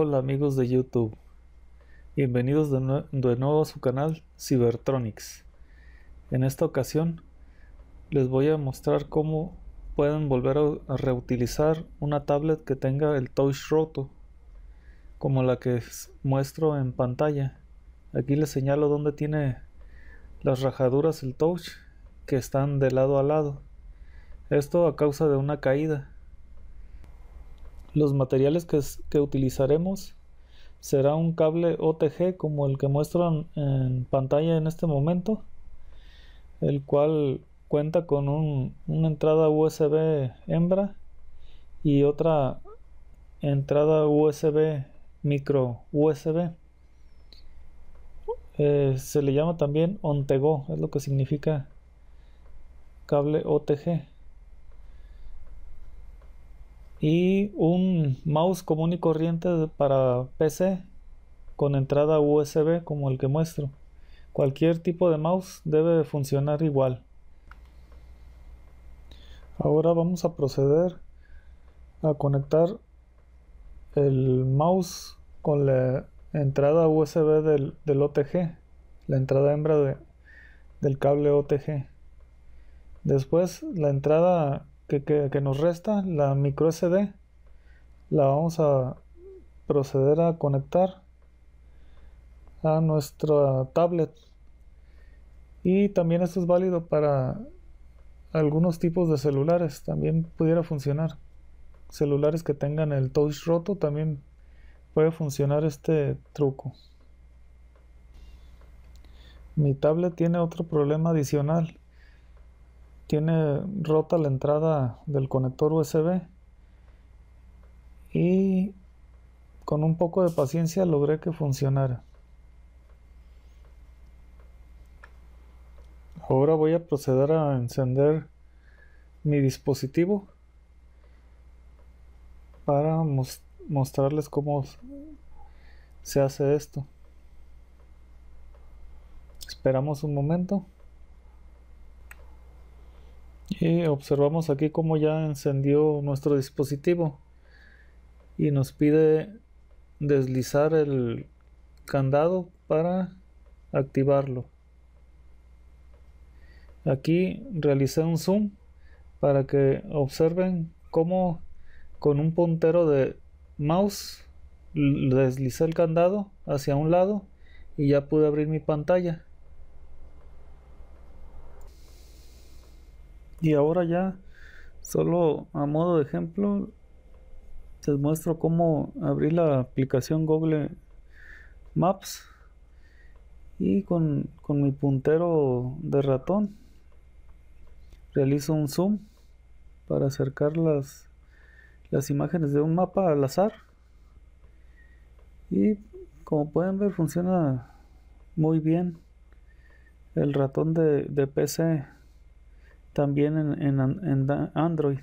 Hola amigos de YouTube, bienvenidos de, nuevo a su canal Cybertronics. En esta ocasión les voy a mostrar cómo pueden volver a, a reutilizar una tablet que tenga el touch roto, como la que muestro en pantalla. Aquí les señalo dónde tiene las rajaduras el touch que están de lado a lado. Esto a causa de una caída los materiales que, utilizaremos será un cable OTG como el que muestran en pantalla en este momento el cual cuenta con una entrada USB hembra y otra entrada USB micro USB eh, se le llama también ONTEGO es lo que significa cable OTG y un mouse común y corriente para PC con entrada USB como el que muestro. Cualquier tipo de mouse debe funcionar igual. Ahora vamos a proceder a conectar el mouse con la entrada USB del, OTG, la entrada hembra del cable OTG. Después la entrada que, nos resta, la micro SD, la vamos a proceder a conectar a nuestra tablet. Y también esto es válido para algunos tipos de celulares, también pudiera funcionar. Celulares que tengan el touch roto también puede funcionar este truco. Mi tablet tiene otro problema adicional tiene rota la entrada del conector USB y con un poco de paciencia logré que funcionara. Ahora voy a proceder a encender mi dispositivo para mostrarles cómo se hace esto. Esperamos un momento y observamos aquí cómo ya encendió nuestro dispositivo y nos pide deslizar el candado para activarlo aquí realicé un zoom para que observen cómo con un puntero de mouse deslicé el candado hacia un lado y ya pude abrir mi pantalla Y ahora ya, solo a modo de ejemplo, les muestro cómo abrir la aplicación Google Maps y con, mi puntero de ratón realizo un zoom para acercar las, las imágenes de un mapa al azar y como pueden ver funciona muy bien el ratón de, de PC también en, Android.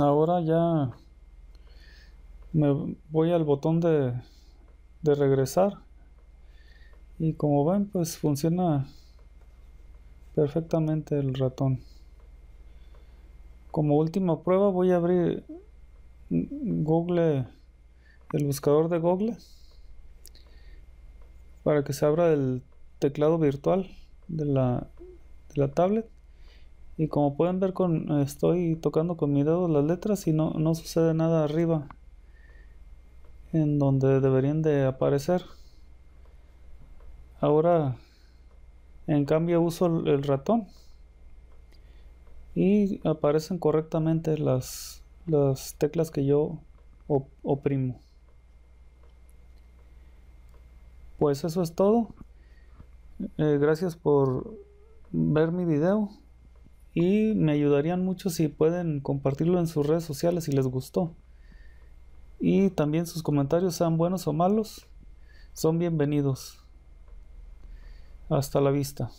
Ahora ya me voy al botón de, de regresar y como ven pues funciona perfectamente el ratón como última prueba voy a abrir google el buscador de google para que se abra el teclado virtual de la la tablet. Y como pueden ver, con, estoy tocando con mi dedo las letras y no, sucede nada arriba en donde deberían de aparecer. Ahora, en cambio, uso el, ratón y aparecen correctamente las, teclas que yo oprimo. Pues eso es todo. Eh, gracias por ver mi video y me ayudarían mucho si pueden compartirlo en sus redes sociales si les gustó. Y también sus comentarios, sean buenos o malos, son bienvenidos. Hasta la vista.